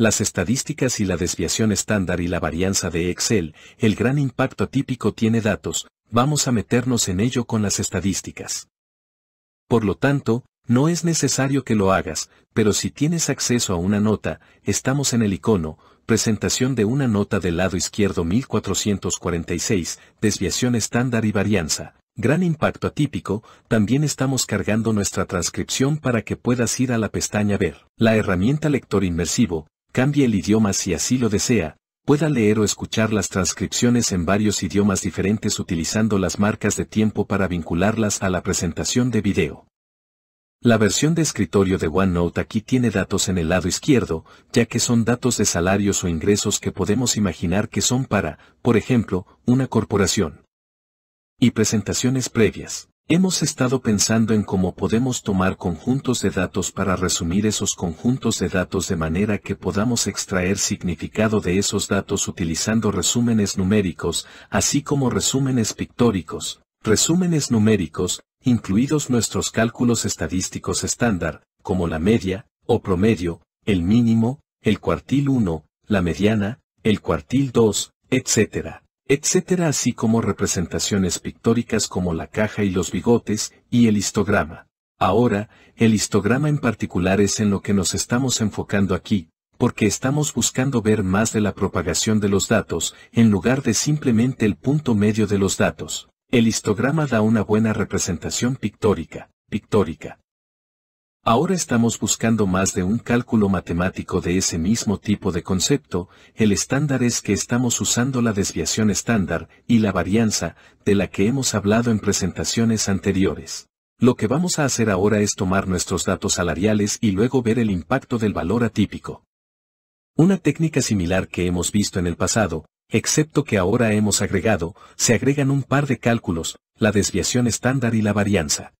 las estadísticas y la desviación estándar y la varianza de Excel, el gran impacto atípico tiene datos, vamos a meternos en ello con las estadísticas. Por lo tanto, no es necesario que lo hagas, pero si tienes acceso a una nota, estamos en el icono, presentación de una nota del lado izquierdo 1446, desviación estándar y varianza, gran impacto atípico, también estamos cargando nuestra transcripción para que puedas ir a la pestaña Ver. La herramienta Lector Inmersivo, cambie el idioma si así lo desea, pueda leer o escuchar las transcripciones en varios idiomas diferentes utilizando las marcas de tiempo para vincularlas a la presentación de video. La versión de escritorio de OneNote aquí tiene datos en el lado izquierdo, ya que son datos de salarios o ingresos que podemos imaginar que son para, por ejemplo, una corporación. Y presentaciones previas. Hemos estado pensando en cómo podemos tomar conjuntos de datos para resumir esos conjuntos de datos de manera que podamos extraer significado de esos datos utilizando resúmenes numéricos, así como resúmenes pictóricos, resúmenes numéricos, incluidos nuestros cálculos estadísticos estándar, como la media, o promedio, el mínimo, el cuartil 1, la mediana, el cuartil 2, etc etc. así como representaciones pictóricas como la caja y los bigotes, y el histograma. Ahora, el histograma en particular es en lo que nos estamos enfocando aquí, porque estamos buscando ver más de la propagación de los datos, en lugar de simplemente el punto medio de los datos. El histograma da una buena representación pictórica, pictórica. Ahora estamos buscando más de un cálculo matemático de ese mismo tipo de concepto, el estándar es que estamos usando la desviación estándar y la varianza, de la que hemos hablado en presentaciones anteriores. Lo que vamos a hacer ahora es tomar nuestros datos salariales y luego ver el impacto del valor atípico. Una técnica similar que hemos visto en el pasado, excepto que ahora hemos agregado, se agregan un par de cálculos, la desviación estándar y la varianza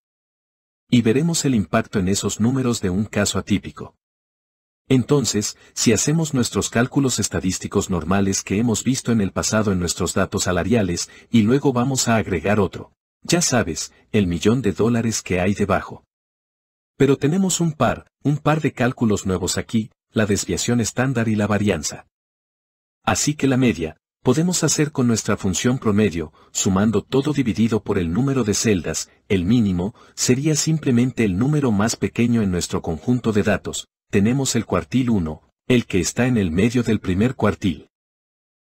y veremos el impacto en esos números de un caso atípico. Entonces, si hacemos nuestros cálculos estadísticos normales que hemos visto en el pasado en nuestros datos salariales y luego vamos a agregar otro, ya sabes, el millón de dólares que hay debajo. Pero tenemos un par, un par de cálculos nuevos aquí, la desviación estándar y la varianza. Así que la media, podemos hacer con nuestra función promedio, sumando todo dividido por el número de celdas, el mínimo, sería simplemente el número más pequeño en nuestro conjunto de datos, tenemos el cuartil 1, el que está en el medio del primer cuartil.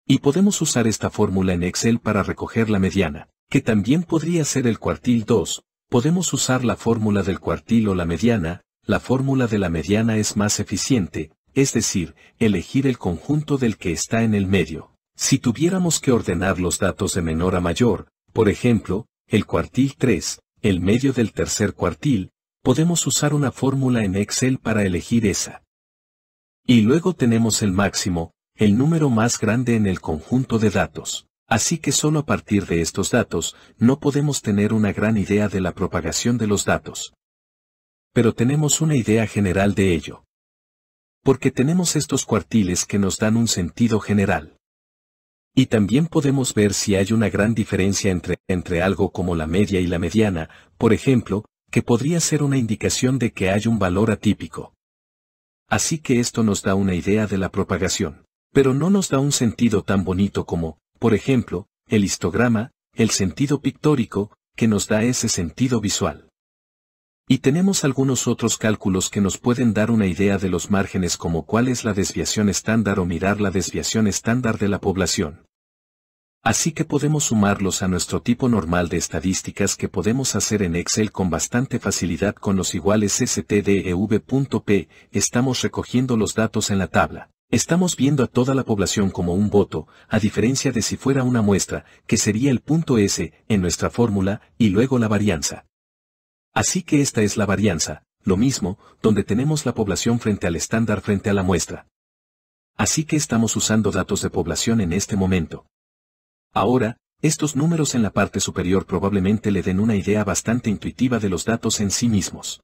Y podemos usar esta fórmula en Excel para recoger la mediana, que también podría ser el cuartil 2, podemos usar la fórmula del cuartil o la mediana, la fórmula de la mediana es más eficiente, es decir, elegir el conjunto del que está en el medio. Si tuviéramos que ordenar los datos de menor a mayor, por ejemplo, el cuartil 3, el medio del tercer cuartil, podemos usar una fórmula en Excel para elegir esa. Y luego tenemos el máximo, el número más grande en el conjunto de datos. Así que solo a partir de estos datos, no podemos tener una gran idea de la propagación de los datos. Pero tenemos una idea general de ello. Porque tenemos estos cuartiles que nos dan un sentido general. Y también podemos ver si hay una gran diferencia entre, entre algo como la media y la mediana, por ejemplo, que podría ser una indicación de que hay un valor atípico. Así que esto nos da una idea de la propagación, pero no nos da un sentido tan bonito como, por ejemplo, el histograma, el sentido pictórico, que nos da ese sentido visual. Y tenemos algunos otros cálculos que nos pueden dar una idea de los márgenes como cuál es la desviación estándar o mirar la desviación estándar de la población. Así que podemos sumarlos a nuestro tipo normal de estadísticas que podemos hacer en Excel con bastante facilidad con los iguales stdev.p, estamos recogiendo los datos en la tabla. Estamos viendo a toda la población como un voto, a diferencia de si fuera una muestra, que sería el punto S, en nuestra fórmula, y luego la varianza. Así que esta es la varianza, lo mismo, donde tenemos la población frente al estándar frente a la muestra. Así que estamos usando datos de población en este momento. Ahora, estos números en la parte superior probablemente le den una idea bastante intuitiva de los datos en sí mismos.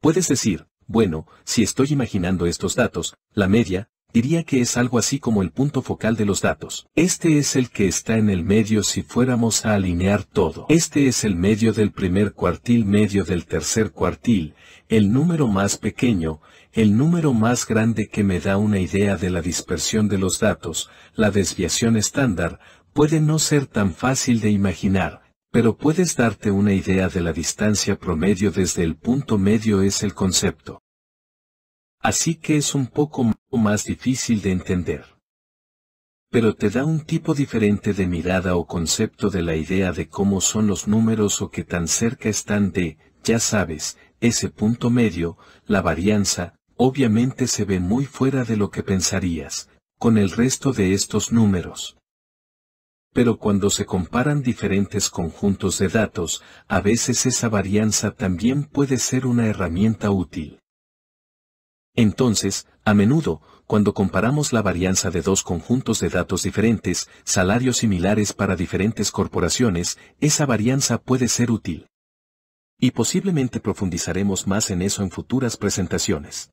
Puedes decir, bueno, si estoy imaginando estos datos, la media, diría que es algo así como el punto focal de los datos. Este es el que está en el medio si fuéramos a alinear todo. Este es el medio del primer cuartil, medio del tercer cuartil, el número más pequeño, el número más grande que me da una idea de la dispersión de los datos, la desviación estándar, puede no ser tan fácil de imaginar, pero puedes darte una idea de la distancia promedio desde el punto medio es el concepto. Así que es un poco más difícil de entender. Pero te da un tipo diferente de mirada o concepto de la idea de cómo son los números o qué tan cerca están de, ya sabes, ese punto medio, la varianza, obviamente se ve muy fuera de lo que pensarías, con el resto de estos números pero cuando se comparan diferentes conjuntos de datos, a veces esa varianza también puede ser una herramienta útil. Entonces, a menudo, cuando comparamos la varianza de dos conjuntos de datos diferentes, salarios similares para diferentes corporaciones, esa varianza puede ser útil. Y posiblemente profundizaremos más en eso en futuras presentaciones.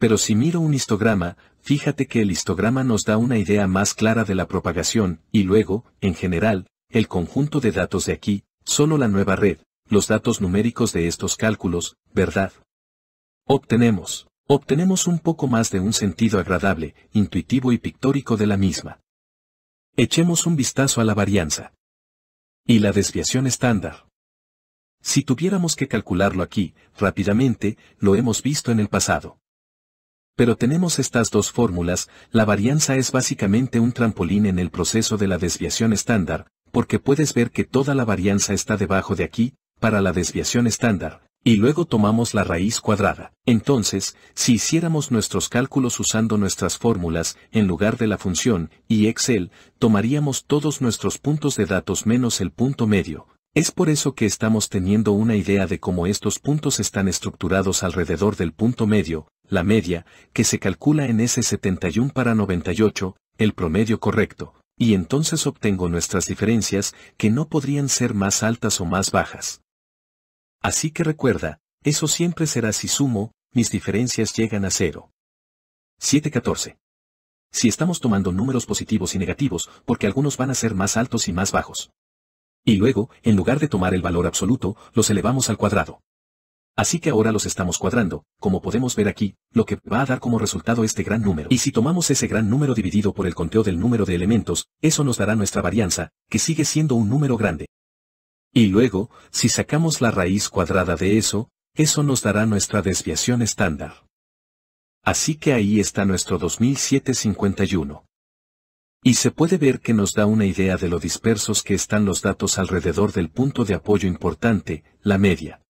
Pero si miro un histograma, fíjate que el histograma nos da una idea más clara de la propagación, y luego, en general, el conjunto de datos de aquí, solo la nueva red, los datos numéricos de estos cálculos, ¿verdad? Obtenemos, obtenemos un poco más de un sentido agradable, intuitivo y pictórico de la misma. Echemos un vistazo a la varianza. Y la desviación estándar. Si tuviéramos que calcularlo aquí, rápidamente, lo hemos visto en el pasado pero tenemos estas dos fórmulas, la varianza es básicamente un trampolín en el proceso de la desviación estándar, porque puedes ver que toda la varianza está debajo de aquí, para la desviación estándar, y luego tomamos la raíz cuadrada. Entonces, si hiciéramos nuestros cálculos usando nuestras fórmulas, en lugar de la función, y Excel, tomaríamos todos nuestros puntos de datos menos el punto medio. Es por eso que estamos teniendo una idea de cómo estos puntos están estructurados alrededor del punto medio, la media, que se calcula en ese 71 para 98, el promedio correcto, y entonces obtengo nuestras diferencias que no podrían ser más altas o más bajas. Así que recuerda, eso siempre será si sumo, mis diferencias llegan a cero. 714. Si estamos tomando números positivos y negativos, porque algunos van a ser más altos y más bajos. Y luego, en lugar de tomar el valor absoluto, los elevamos al cuadrado. Así que ahora los estamos cuadrando, como podemos ver aquí, lo que va a dar como resultado este gran número. Y si tomamos ese gran número dividido por el conteo del número de elementos, eso nos dará nuestra varianza, que sigue siendo un número grande. Y luego, si sacamos la raíz cuadrada de eso, eso nos dará nuestra desviación estándar. Así que ahí está nuestro 2751. Y se puede ver que nos da una idea de lo dispersos que están los datos alrededor del punto de apoyo importante, la media.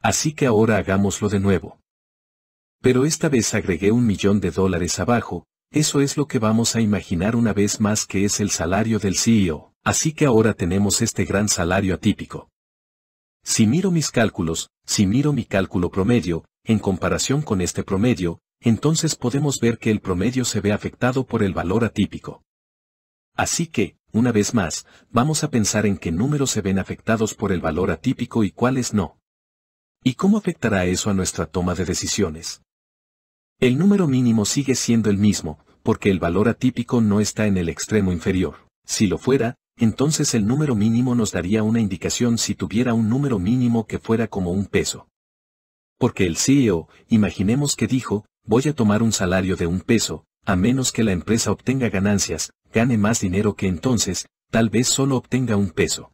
Así que ahora hagámoslo de nuevo. Pero esta vez agregué un millón de dólares abajo, eso es lo que vamos a imaginar una vez más que es el salario del CEO, así que ahora tenemos este gran salario atípico. Si miro mis cálculos, si miro mi cálculo promedio, en comparación con este promedio, entonces podemos ver que el promedio se ve afectado por el valor atípico. Así que, una vez más, vamos a pensar en qué números se ven afectados por el valor atípico y cuáles no. ¿Y cómo afectará eso a nuestra toma de decisiones? El número mínimo sigue siendo el mismo, porque el valor atípico no está en el extremo inferior. Si lo fuera, entonces el número mínimo nos daría una indicación si tuviera un número mínimo que fuera como un peso. Porque el CEO, imaginemos que dijo, voy a tomar un salario de un peso, a menos que la empresa obtenga ganancias, gane más dinero que entonces, tal vez solo obtenga un peso.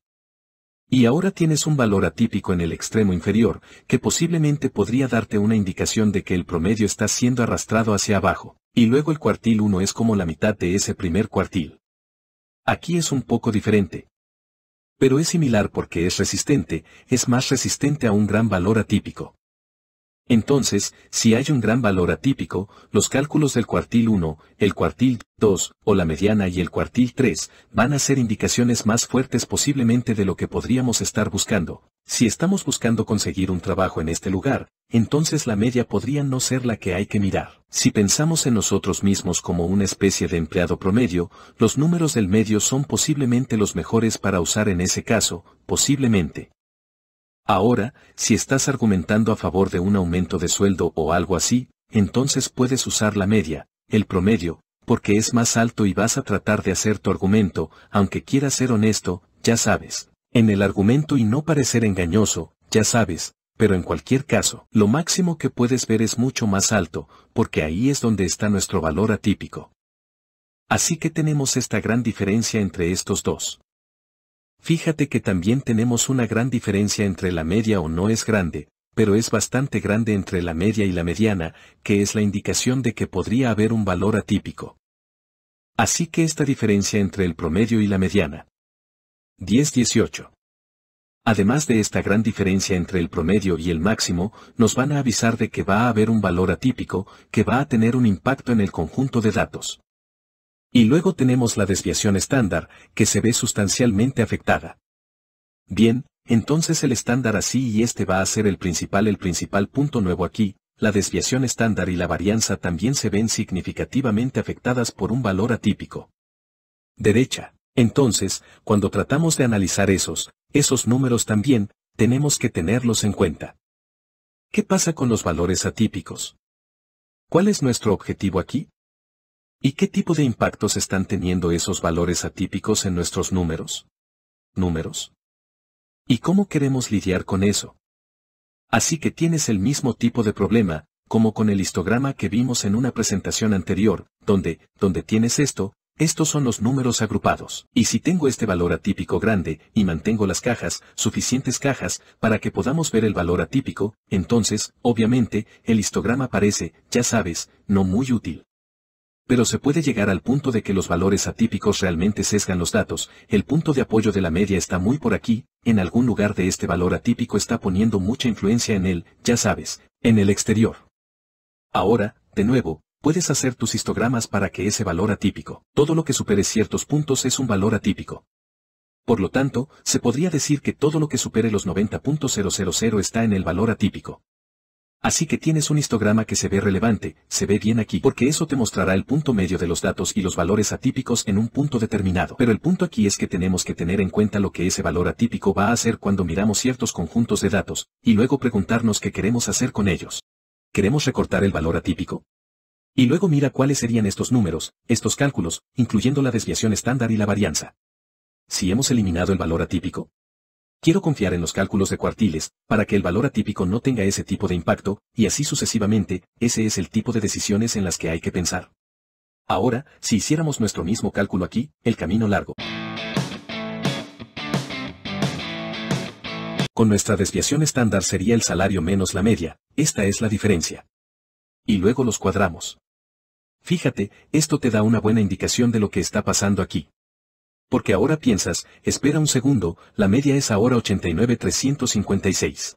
Y ahora tienes un valor atípico en el extremo inferior, que posiblemente podría darte una indicación de que el promedio está siendo arrastrado hacia abajo, y luego el cuartil 1 es como la mitad de ese primer cuartil. Aquí es un poco diferente. Pero es similar porque es resistente, es más resistente a un gran valor atípico. Entonces, si hay un gran valor atípico, los cálculos del cuartil 1, el cuartil 2, o la mediana y el cuartil 3, van a ser indicaciones más fuertes posiblemente de lo que podríamos estar buscando. Si estamos buscando conseguir un trabajo en este lugar, entonces la media podría no ser la que hay que mirar. Si pensamos en nosotros mismos como una especie de empleado promedio, los números del medio son posiblemente los mejores para usar en ese caso, posiblemente. Ahora, si estás argumentando a favor de un aumento de sueldo o algo así, entonces puedes usar la media, el promedio, porque es más alto y vas a tratar de hacer tu argumento, aunque quieras ser honesto, ya sabes. En el argumento y no parecer engañoso, ya sabes, pero en cualquier caso, lo máximo que puedes ver es mucho más alto, porque ahí es donde está nuestro valor atípico. Así que tenemos esta gran diferencia entre estos dos. Fíjate que también tenemos una gran diferencia entre la media o no es grande, pero es bastante grande entre la media y la mediana, que es la indicación de que podría haber un valor atípico. Así que esta diferencia entre el promedio y la mediana. 10-18. Además de esta gran diferencia entre el promedio y el máximo, nos van a avisar de que va a haber un valor atípico, que va a tener un impacto en el conjunto de datos. Y luego tenemos la desviación estándar, que se ve sustancialmente afectada. Bien, entonces el estándar así y este va a ser el principal. El principal punto nuevo aquí, la desviación estándar y la varianza también se ven significativamente afectadas por un valor atípico. Derecha. Entonces, cuando tratamos de analizar esos, esos números también, tenemos que tenerlos en cuenta. ¿Qué pasa con los valores atípicos? ¿Cuál es nuestro objetivo aquí? ¿Y qué tipo de impactos están teniendo esos valores atípicos en nuestros números? Números. ¿Y cómo queremos lidiar con eso? Así que tienes el mismo tipo de problema, como con el histograma que vimos en una presentación anterior, donde, donde tienes esto, estos son los números agrupados. Y si tengo este valor atípico grande, y mantengo las cajas, suficientes cajas, para que podamos ver el valor atípico, entonces, obviamente, el histograma parece, ya sabes, no muy útil pero se puede llegar al punto de que los valores atípicos realmente sesgan los datos, el punto de apoyo de la media está muy por aquí, en algún lugar de este valor atípico está poniendo mucha influencia en él, ya sabes, en el exterior. Ahora, de nuevo, puedes hacer tus histogramas para que ese valor atípico, todo lo que supere ciertos puntos es un valor atípico. Por lo tanto, se podría decir que todo lo que supere los 90.000 está en el valor atípico. Así que tienes un histograma que se ve relevante, se ve bien aquí, porque eso te mostrará el punto medio de los datos y los valores atípicos en un punto determinado. Pero el punto aquí es que tenemos que tener en cuenta lo que ese valor atípico va a hacer cuando miramos ciertos conjuntos de datos, y luego preguntarnos qué queremos hacer con ellos. ¿Queremos recortar el valor atípico? Y luego mira cuáles serían estos números, estos cálculos, incluyendo la desviación estándar y la varianza. Si hemos eliminado el valor atípico, Quiero confiar en los cálculos de cuartiles, para que el valor atípico no tenga ese tipo de impacto, y así sucesivamente, ese es el tipo de decisiones en las que hay que pensar. Ahora, si hiciéramos nuestro mismo cálculo aquí, el camino largo. Con nuestra desviación estándar sería el salario menos la media, esta es la diferencia. Y luego los cuadramos. Fíjate, esto te da una buena indicación de lo que está pasando aquí porque ahora piensas, espera un segundo, la media es ahora 89,356.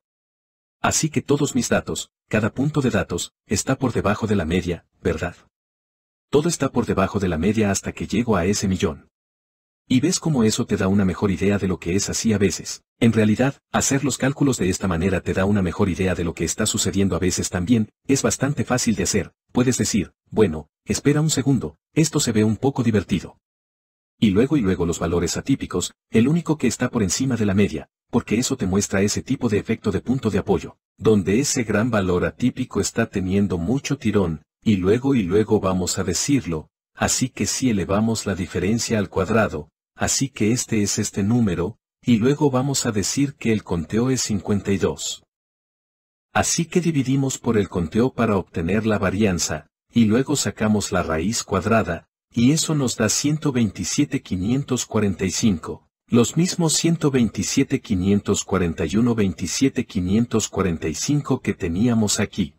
Así que todos mis datos, cada punto de datos, está por debajo de la media, ¿verdad? Todo está por debajo de la media hasta que llego a ese millón. Y ves cómo eso te da una mejor idea de lo que es así a veces. En realidad, hacer los cálculos de esta manera te da una mejor idea de lo que está sucediendo a veces también, es bastante fácil de hacer, puedes decir, bueno, espera un segundo, esto se ve un poco divertido y luego y luego los valores atípicos, el único que está por encima de la media, porque eso te muestra ese tipo de efecto de punto de apoyo, donde ese gran valor atípico está teniendo mucho tirón, y luego y luego vamos a decirlo, así que si elevamos la diferencia al cuadrado, así que este es este número, y luego vamos a decir que el conteo es 52. Así que dividimos por el conteo para obtener la varianza, y luego sacamos la raíz cuadrada, y eso nos da 127 545, los mismos 127.541-27.545 que teníamos aquí.